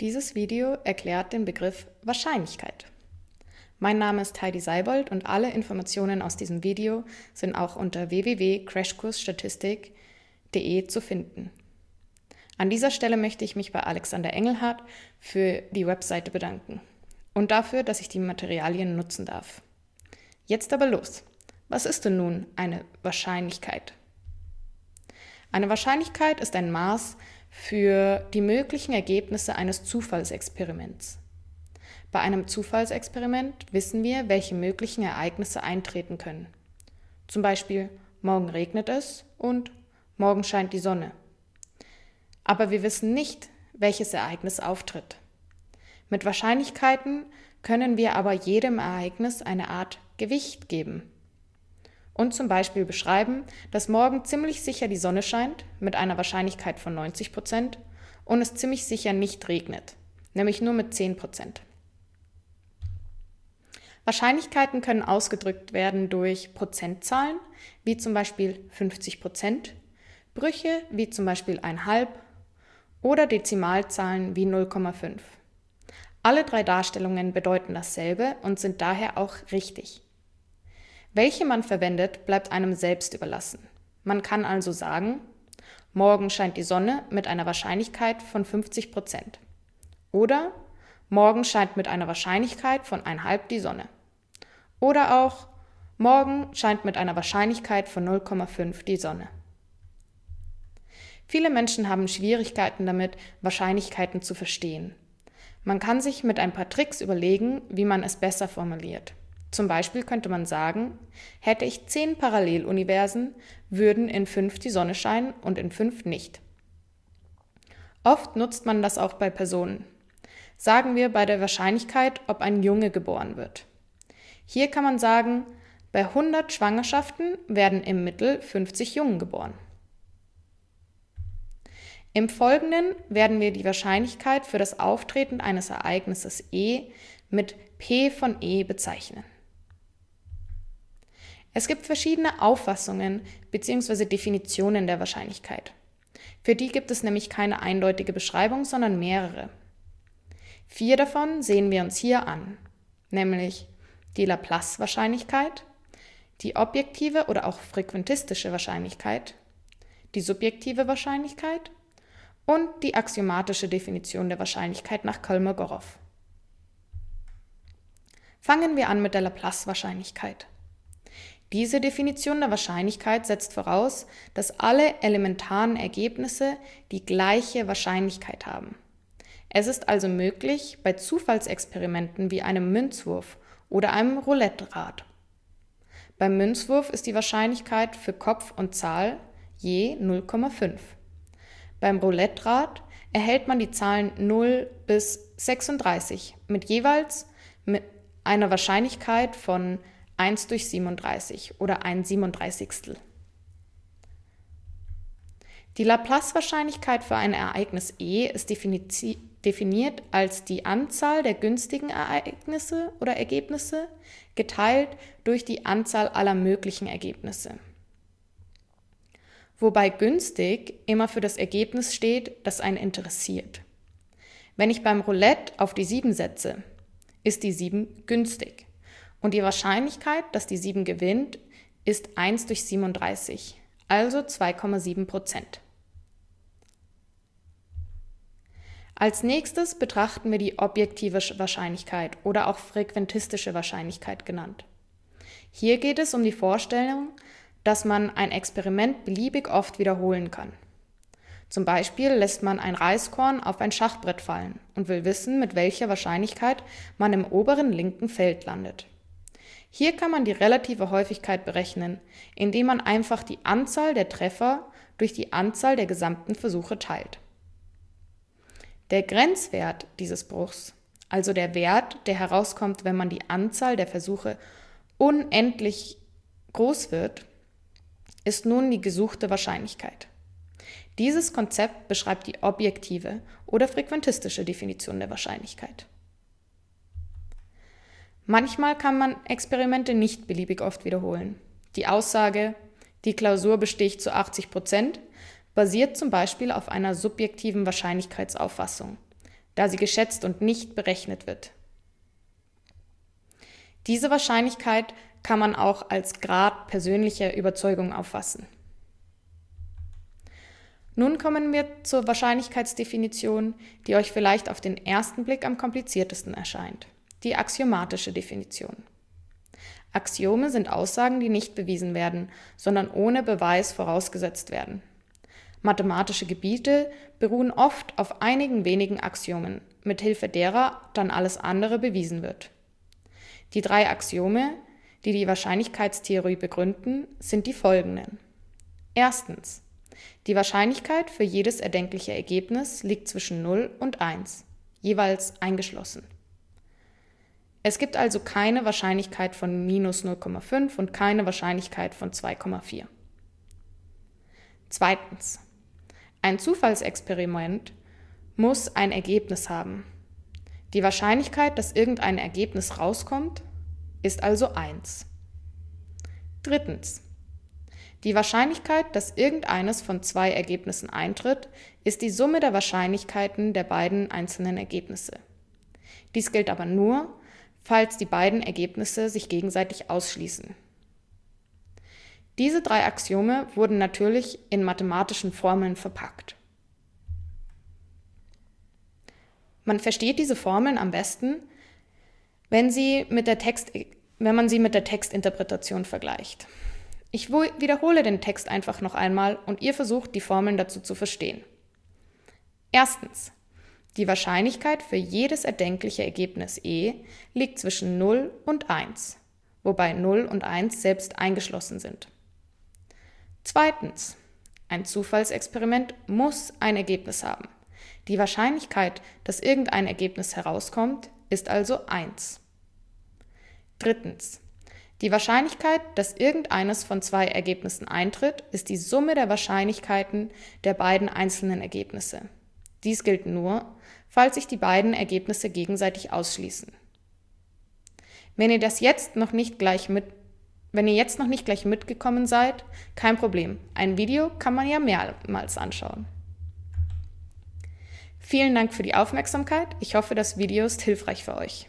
Dieses Video erklärt den Begriff Wahrscheinlichkeit. Mein Name ist Heidi Seibold und alle Informationen aus diesem Video sind auch unter www.crashkursstatistik.de zu finden. An dieser Stelle möchte ich mich bei Alexander Engelhardt für die Webseite bedanken und dafür, dass ich die Materialien nutzen darf. Jetzt aber los. Was ist denn nun eine Wahrscheinlichkeit? Eine Wahrscheinlichkeit ist ein Maß, für die möglichen Ergebnisse eines Zufallsexperiments. Bei einem Zufallsexperiment wissen wir, welche möglichen Ereignisse eintreten können. Zum Beispiel, morgen regnet es und morgen scheint die Sonne. Aber wir wissen nicht, welches Ereignis auftritt. Mit Wahrscheinlichkeiten können wir aber jedem Ereignis eine Art Gewicht geben und zum Beispiel beschreiben, dass morgen ziemlich sicher die Sonne scheint, mit einer Wahrscheinlichkeit von 90 Prozent, und es ziemlich sicher nicht regnet, nämlich nur mit 10 Prozent. Wahrscheinlichkeiten können ausgedrückt werden durch Prozentzahlen, wie zum Beispiel 50 Prozent, Brüche, wie zum Beispiel ein halb, oder Dezimalzahlen wie 0,5. Alle drei Darstellungen bedeuten dasselbe und sind daher auch richtig. Welche man verwendet, bleibt einem selbst überlassen. Man kann also sagen, morgen scheint die Sonne mit einer Wahrscheinlichkeit von 50 Prozent. Oder morgen scheint mit einer Wahrscheinlichkeit von 1,5 die Sonne. Oder auch morgen scheint mit einer Wahrscheinlichkeit von 0,5 die Sonne. Viele Menschen haben Schwierigkeiten damit, Wahrscheinlichkeiten zu verstehen. Man kann sich mit ein paar Tricks überlegen, wie man es besser formuliert. Zum Beispiel könnte man sagen, hätte ich zehn Paralleluniversen, würden in fünf die Sonne scheinen und in fünf nicht. Oft nutzt man das auch bei Personen. Sagen wir bei der Wahrscheinlichkeit, ob ein Junge geboren wird. Hier kann man sagen, bei 100 Schwangerschaften werden im Mittel 50 Jungen geboren. Im Folgenden werden wir die Wahrscheinlichkeit für das Auftreten eines Ereignisses E mit P von E bezeichnen. Es gibt verschiedene Auffassungen bzw. Definitionen der Wahrscheinlichkeit. Für die gibt es nämlich keine eindeutige Beschreibung, sondern mehrere. Vier davon sehen wir uns hier an, nämlich die Laplace-Wahrscheinlichkeit, die objektive oder auch frequentistische Wahrscheinlichkeit, die subjektive Wahrscheinlichkeit und die axiomatische Definition der Wahrscheinlichkeit nach Kolmogorov. Fangen wir an mit der Laplace-Wahrscheinlichkeit. Diese Definition der Wahrscheinlichkeit setzt voraus, dass alle elementaren Ergebnisse die gleiche Wahrscheinlichkeit haben. Es ist also möglich, bei Zufallsexperimenten wie einem Münzwurf oder einem Roulette-Rad. Beim Münzwurf ist die Wahrscheinlichkeit für Kopf und Zahl je 0,5. Beim Roulette-Rad erhält man die Zahlen 0 bis 36 mit jeweils mit einer Wahrscheinlichkeit von 1 durch 37 oder ein 37. Die Laplace-Wahrscheinlichkeit für ein Ereignis E ist definiert als die Anzahl der günstigen Ereignisse oder Ergebnisse geteilt durch die Anzahl aller möglichen Ergebnisse. Wobei günstig immer für das Ergebnis steht, das einen interessiert. Wenn ich beim Roulette auf die 7 setze, ist die 7 günstig. Und die Wahrscheinlichkeit, dass die 7 gewinnt, ist 1 durch 37, also 2,7 Prozent. Als nächstes betrachten wir die objektive Wahrscheinlichkeit oder auch frequentistische Wahrscheinlichkeit genannt. Hier geht es um die Vorstellung, dass man ein Experiment beliebig oft wiederholen kann. Zum Beispiel lässt man ein Reiskorn auf ein Schachbrett fallen und will wissen, mit welcher Wahrscheinlichkeit man im oberen linken Feld landet. Hier kann man die relative Häufigkeit berechnen, indem man einfach die Anzahl der Treffer durch die Anzahl der gesamten Versuche teilt. Der Grenzwert dieses Bruchs, also der Wert, der herauskommt, wenn man die Anzahl der Versuche unendlich groß wird, ist nun die gesuchte Wahrscheinlichkeit. Dieses Konzept beschreibt die objektive oder frequentistische Definition der Wahrscheinlichkeit. Manchmal kann man Experimente nicht beliebig oft wiederholen. Die Aussage, die Klausur bestehe ich zu 80 Prozent, basiert zum Beispiel auf einer subjektiven Wahrscheinlichkeitsauffassung, da sie geschätzt und nicht berechnet wird. Diese Wahrscheinlichkeit kann man auch als Grad persönlicher Überzeugung auffassen. Nun kommen wir zur Wahrscheinlichkeitsdefinition, die euch vielleicht auf den ersten Blick am kompliziertesten erscheint die axiomatische Definition. Axiome sind Aussagen, die nicht bewiesen werden, sondern ohne Beweis vorausgesetzt werden. Mathematische Gebiete beruhen oft auf einigen wenigen Axiomen, mithilfe derer dann alles andere bewiesen wird. Die drei Axiome, die die Wahrscheinlichkeitstheorie begründen, sind die folgenden. Erstens. Die Wahrscheinlichkeit für jedes erdenkliche Ergebnis liegt zwischen 0 und 1, jeweils eingeschlossen. Es gibt also keine Wahrscheinlichkeit von minus 0,5 und keine Wahrscheinlichkeit von 2,4. Zweitens. Ein Zufallsexperiment muss ein Ergebnis haben. Die Wahrscheinlichkeit, dass irgendein Ergebnis rauskommt, ist also 1. Drittens. Die Wahrscheinlichkeit, dass irgendeines von zwei Ergebnissen eintritt, ist die Summe der Wahrscheinlichkeiten der beiden einzelnen Ergebnisse. Dies gilt aber nur, falls die beiden Ergebnisse sich gegenseitig ausschließen. Diese drei Axiome wurden natürlich in mathematischen Formeln verpackt. Man versteht diese Formeln am besten, wenn, sie mit der Text, wenn man sie mit der Textinterpretation vergleicht. Ich wiederhole den Text einfach noch einmal und ihr versucht, die Formeln dazu zu verstehen. Erstens, die Wahrscheinlichkeit für jedes erdenkliche Ergebnis E liegt zwischen 0 und 1, wobei 0 und 1 selbst eingeschlossen sind. Zweitens. Ein Zufallsexperiment muss ein Ergebnis haben. Die Wahrscheinlichkeit, dass irgendein Ergebnis herauskommt, ist also 1. Drittens. Die Wahrscheinlichkeit, dass irgendeines von zwei Ergebnissen eintritt, ist die Summe der Wahrscheinlichkeiten der beiden einzelnen Ergebnisse. Dies gilt nur, falls sich die beiden Ergebnisse gegenseitig ausschließen. Wenn ihr das jetzt noch nicht gleich mit wenn ihr jetzt noch nicht gleich mitgekommen seid, kein Problem. Ein Video kann man ja mehrmals anschauen. Vielen Dank für die Aufmerksamkeit. Ich hoffe, das Video ist hilfreich für euch.